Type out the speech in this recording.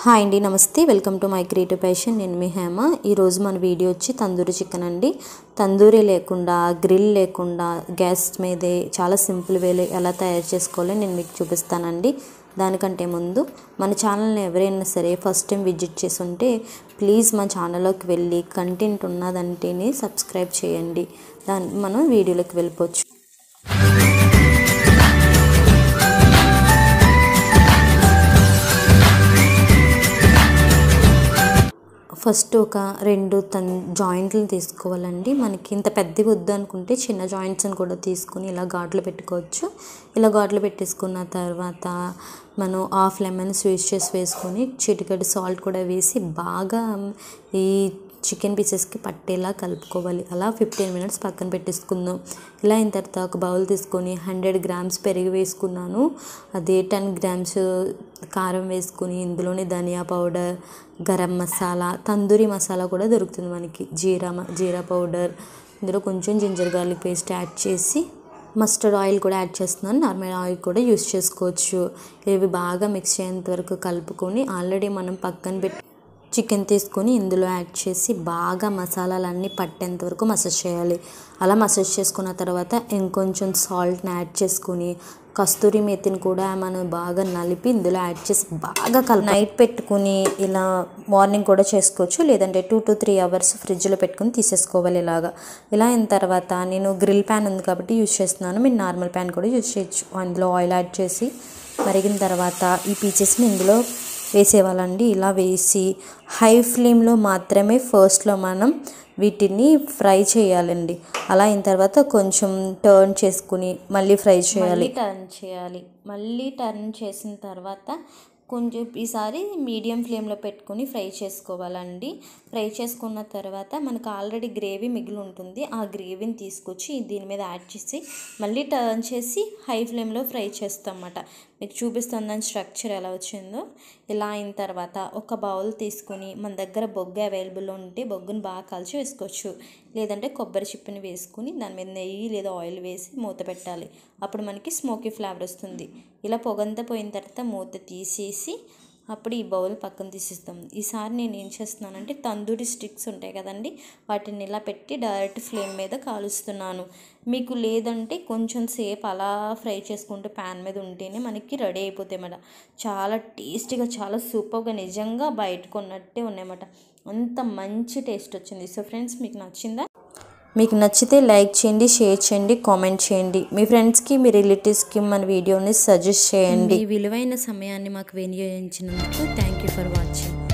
hi అండి నమస్తే welcome to my creative passion నేను మీ హేమ ఈరోజు మన వీడియో వచ్చి తందూరి చికెన్ అండి తందూరి లేకుండా గ్రిల్ లేకుండా గ్యాస్ మీదే చాలా సింపుల్ వేలో ఎలా తయారు చేసుకోవాలో నేను మీకు చూపిస్తానండి దానికంటే ముందు మన ఛానల్ని ఎవరైనా సరే ఫస్ట్ టైం విజిట్ చేసి ఉంటే ప్లీజ్ మా ఛానల్లోకి వెళ్ళి కంటెంట్ ఉన్నదంటేనే సబ్స్క్రైబ్ చేయండి దాని మనం వీడియోలోకి వెళ్ళిపోవచ్చు ఫస్ట్ ఒక రెండు తన్ జాయింట్లు తీసుకోవాలండి మనకి ఇంత పెద్దవి వద్దనుకుంటే చిన్న జాయింట్స్ని కూడా తీసుకుని ఇలా ఘాట్లు పెట్టుకోవచ్చు ఇలా ఘాట్లు పెట్టేసుకున్న తర్వాత మనం హాఫ్ లెమన్ స్వీట్ చేసి వేసుకొని చిటికటి సాల్ట్ కూడా వేసి బాగా ఈ చికెన్ పీసెస్కి పట్టేలా కలుపుకోవాలి అలా ఫిఫ్టీన్ మినిట్స్ పక్కన పెట్టేసుకుందాం ఇలా అయిన తర్వాత ఒక బౌల్ తీసుకొని హండ్రెడ్ గ్రామ్స్ పెరుగు వేసుకున్నాను అదే టెన్ గ్రామ్స్ కారం వేసుకుని ఇందులోనే ధనియా పౌడర్ గరం మసాలా తందూరి మసాలా కూడా దొరుకుతుంది మనకి జీరా జీరా పౌడర్ ఇందులో కొంచెం జింజర్ గార్లిక్ పేస్ట్ యాడ్ చేసి మస్టర్డ్ ఆయిల్ కూడా యాడ్ చేస్తున్నాను నార్మల్ ఆయిల్ కూడా యూస్ చేసుకోవచ్చు ఇవి బాగా మిక్స్ అయ్యేంత వరకు కలుపుకొని ఆల్రెడీ మనం పక్కన పెట్టి చికెన్ తీసుకొని ఇందులో యాడ్ చేసి బాగా మసాలాలన్నీ పట్టేంత వరకు మసాజ్ చేయాలి అలా మసాజ్ చేసుకున్న తర్వాత ఇంకొంచెం సాల్ట్ని యాడ్ చేసుకుని కస్తూరి మెతిని కూడా మనం బాగా నలిపి ఇందులో యాడ్ చేసి బాగా కలిపి నైట్ పెట్టుకుని ఇలా మార్నింగ్ కూడా చేసుకోవచ్చు లేదంటే టూ టు త్రీ అవర్స్ ఫ్రిడ్జ్లో పెట్టుకుని తీసేసుకోవాలి ఇలాగా ఇలా అయిన తర్వాత నేను గ్రిల్ ప్యాన్ ఉంది కాబట్టి యూజ్ చేస్తున్నాను మీరు నార్మల్ ప్యాన్ కూడా యూజ్ చేయొచ్చు అందులో ఆయిల్ యాడ్ చేసి మరిగిన తర్వాత ఈ పీచెస్ని ఇందులో వేసేవాళ్ళండి ఇలా వేసి హై ఫ్లేమ్లో మాత్రమే ఫస్ట్లో మనం వీటిని ఫ్రై చేయాలండి అలా అయిన తర్వాత కొంచెం టర్న్ చేసుకుని మళ్ళీ ఫ్రై చేయాలి టర్న్ చేయాలి మళ్ళీ టర్న్ చేసిన తర్వాత కొంచెం ఈసారి మీడియం ఫ్లేమ్లో పెట్టుకుని ఫ్రై చేసుకోవాలండి ఫ్రై చేసుకున్న తర్వాత మనకు ఆల్రెడీ గ్రేవీ మిగిలి ఉంటుంది ఆ గ్రేవీని తీసుకొచ్చి దీని మీద యాడ్ చేసి మళ్ళీ టర్న్ చేసి హై ఫ్లేమ్లో ఫ్రై చేస్తామన్నమాట మీకు చూపిస్తుందని స్ట్రక్చర్ ఎలా వచ్చిందో ఇలా అయిన తర్వాత ఒక బౌల్ తీసుకుని మన దగ్గర బొగ్గు అవైలబుల్ ఉంటే బొగ్గును బాగా కాల్చి వేసుకోవచ్చు లేదంటే కొబ్బరి చిప్పని వేసుకుని దాని మీద నెయ్యి లేదా ఆయిల్ వేసి మూత పెట్టాలి అప్పుడు మనకి స్మోకీ ఫ్లేవర్ వస్తుంది ఇలా పొగంత పోయిన తర్వాత మూత తీసేసి అప్పుడు ఈ బౌల్ పక్కన తీసిస్తాం ఈసారి నేను ఏం చేస్తున్నానంటే తందూరి స్టిక్స్ ఉంటాయి కదండి వాటిని ఇలా పెట్టి డైరెక్ట్ ఫ్లేమ్ మీద కాలుస్తున్నాను మీకు లేదంటే కొంచెం సేపు అలా ఫ్రై చేసుకుంటే ప్యాన్ మీద ఉంటేనే మనకి రెడీ అయిపోతాయి అన్నమాట చాలా టేస్టీగా చాలా సూపర్గా నిజంగా బయటకు ఉన్నట్టే ఉన్నాయన్నమాట అంత మంచి టేస్ట్ వచ్చింది సో ఫ్రెండ్స్ మీకు నచ్చిందా మీకు నచ్చితే లైక్ చేయండి షేర్ చేయండి కామెంట్ చేయండి మీ ఫ్రెండ్స్కి మీ రిలేటివ్స్కి మన వీడియోని సజెస్ట్ చేయండి ఈ విలువైన సమయాన్ని మాకు వినియోగించినందుకు థ్యాంక్ ఫర్ వాచింగ్